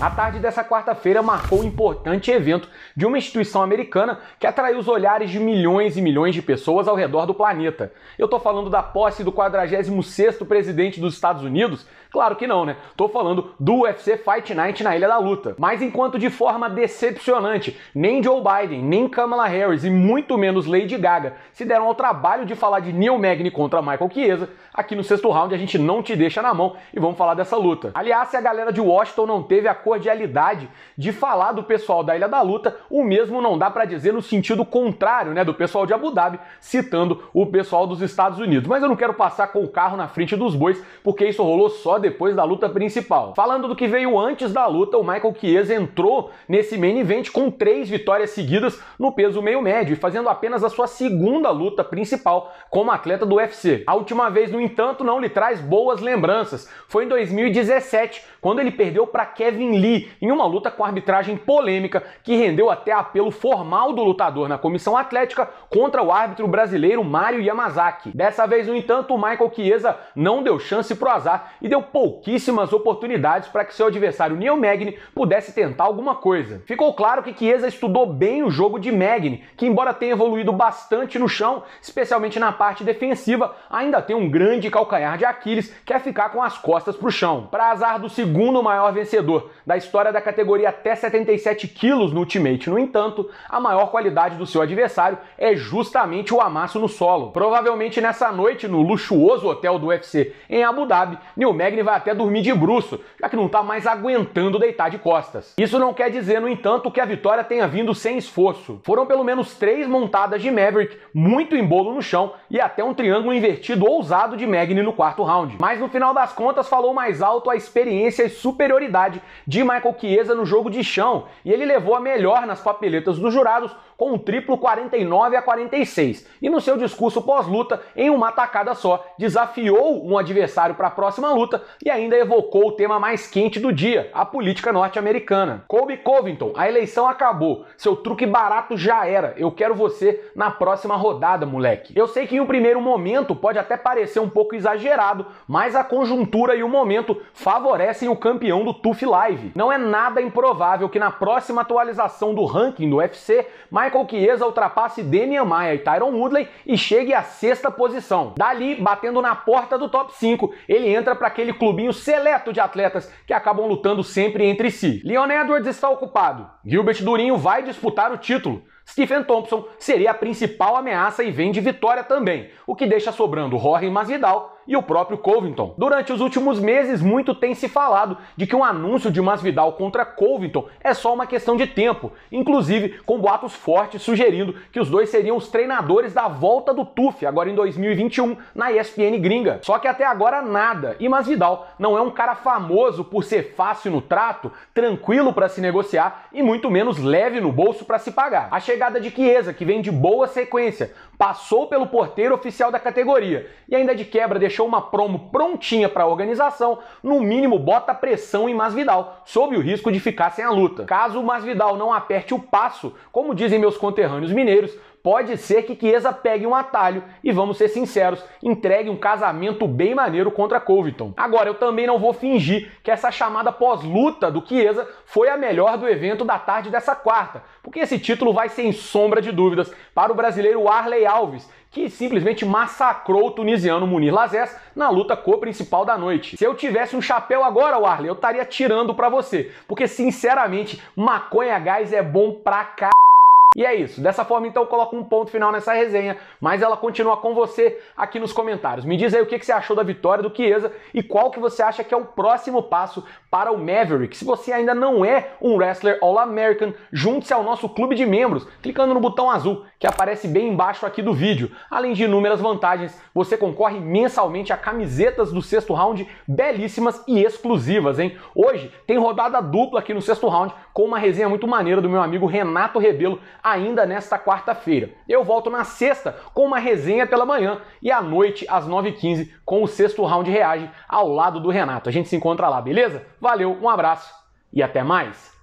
A tarde dessa quarta-feira marcou um importante evento de uma instituição americana que atraiu os olhares de milhões e milhões de pessoas ao redor do planeta. Eu estou falando da posse do 46º presidente dos Estados Unidos, Claro que não, né? Tô falando do UFC Fight Night na Ilha da Luta. Mas enquanto de forma decepcionante, nem Joe Biden, nem Kamala Harris e muito menos Lady Gaga se deram ao trabalho de falar de Neil Magny contra Michael Chiesa, aqui no sexto round a gente não te deixa na mão e vamos falar dessa luta. Aliás, se a galera de Washington não teve a cordialidade de falar do pessoal da Ilha da Luta, o mesmo não dá para dizer no sentido contrário, né, do pessoal de Abu Dhabi, citando o pessoal dos Estados Unidos. Mas eu não quero passar com o carro na frente dos bois, porque isso rolou só depois da luta principal. Falando do que veio antes da luta, o Michael Chiesa entrou nesse main event com três vitórias seguidas no peso meio médio e fazendo apenas a sua segunda luta principal como atleta do UFC. A última vez, no entanto, não lhe traz boas lembranças. Foi em 2017, quando ele perdeu para Kevin Lee em uma luta com arbitragem polêmica que rendeu até apelo formal do lutador na comissão atlética contra o árbitro brasileiro Mário Yamazaki. Dessa vez, no entanto, o Michael Chiesa não deu chance pro azar e deu pouquíssimas oportunidades para que seu adversário Neil Magny pudesse tentar alguma coisa. Ficou claro que Chiesa estudou bem o jogo de Magny, que embora tenha evoluído bastante no chão, especialmente na parte defensiva, ainda tem um grande calcanhar de Aquiles que é ficar com as costas para o chão. Para azar do segundo maior vencedor da história da categoria até 77 quilos no Ultimate, no entanto, a maior qualidade do seu adversário é justamente o amasso no solo. Provavelmente nessa noite, no luxuoso hotel do UFC em Abu Dhabi, Neil Magny ele vai até dormir de bruço, já que não está mais aguentando deitar de costas. Isso não quer dizer, no entanto, que a vitória tenha vindo sem esforço. Foram pelo menos três montadas de Maverick, muito embolo no chão e até um triângulo invertido ousado de Magni no quarto round. Mas no final das contas falou mais alto a experiência e superioridade de Michael Chiesa no jogo de chão e ele levou a melhor nas papeletas dos jurados com um triplo 49 a 46. E no seu discurso pós-luta, em uma atacada só, desafiou um adversário para a próxima luta, e ainda evocou o tema mais quente do dia, a política norte-americana. Colby Covington, a eleição acabou. Seu truque barato já era. Eu quero você na próxima rodada, moleque. Eu sei que em um primeiro momento pode até parecer um pouco exagerado, mas a conjuntura e o momento favorecem o campeão do TUF Live. Não é nada improvável que na próxima atualização do ranking do UFC, Michael Chiesa ultrapasse Demian Maia e Tyron Woodley e chegue à sexta posição. Dali, batendo na porta do top 5, ele entra para aquele clubinho seleto de atletas que acabam lutando sempre entre si. Leon Edwards está ocupado. Gilbert Durinho vai disputar o título. Stephen Thompson seria a principal ameaça e vem de vitória também, o que deixa sobrando Jorge Masvidal e o próprio Covington. Durante os últimos meses, muito tem se falado de que um anúncio de Masvidal contra Covington é só uma questão de tempo, inclusive com boatos fortes sugerindo que os dois seriam os treinadores da volta do TUF agora em 2021 na ESPN gringa. Só que até agora nada. E Masvidal não é um cara famoso por ser fácil no trato, tranquilo para se negociar e muito menos leve no bolso para se pagar. A chegada de Chiesa, que vem de boa sequência, passou pelo porteiro oficial da categoria e ainda de quebra deixou uma promo prontinha para a organização, no mínimo bota pressão em Masvidal, sob o risco de ficar sem a luta. Caso o Masvidal não aperte o passo, como dizem meus conterrâneos mineiros, pode ser que Chiesa pegue um atalho e, vamos ser sinceros, entregue um casamento bem maneiro contra Covington. Agora, eu também não vou fingir que essa chamada pós-luta do Chiesa foi a melhor do evento da tarde dessa quarta, porque esse título vai sem sombra de dúvidas para o brasileiro Arley Alves, que simplesmente massacrou o tunisiano Munir Lazés na luta co-principal da noite. Se eu tivesse um chapéu agora, Arley, eu estaria tirando para você, porque sinceramente, maconha gás é bom pra caralho. E é isso. Dessa forma, então, eu coloco um ponto final nessa resenha, mas ela continua com você aqui nos comentários. Me diz aí o que você achou da vitória do Chiesa e qual que você acha que é o próximo passo para o Maverick. Se você ainda não é um wrestler All-American, junte-se ao nosso clube de membros, clicando no botão azul que aparece bem embaixo aqui do vídeo. Além de inúmeras vantagens, você concorre mensalmente a camisetas do sexto round belíssimas e exclusivas, hein? Hoje tem rodada dupla aqui no sexto round com uma resenha muito maneira do meu amigo Renato Rebelo ainda nesta quarta-feira. Eu volto na sexta com uma resenha pela manhã e à noite, às 9h15, com o sexto round reage ao lado do Renato. A gente se encontra lá, beleza? Valeu, um abraço e até mais!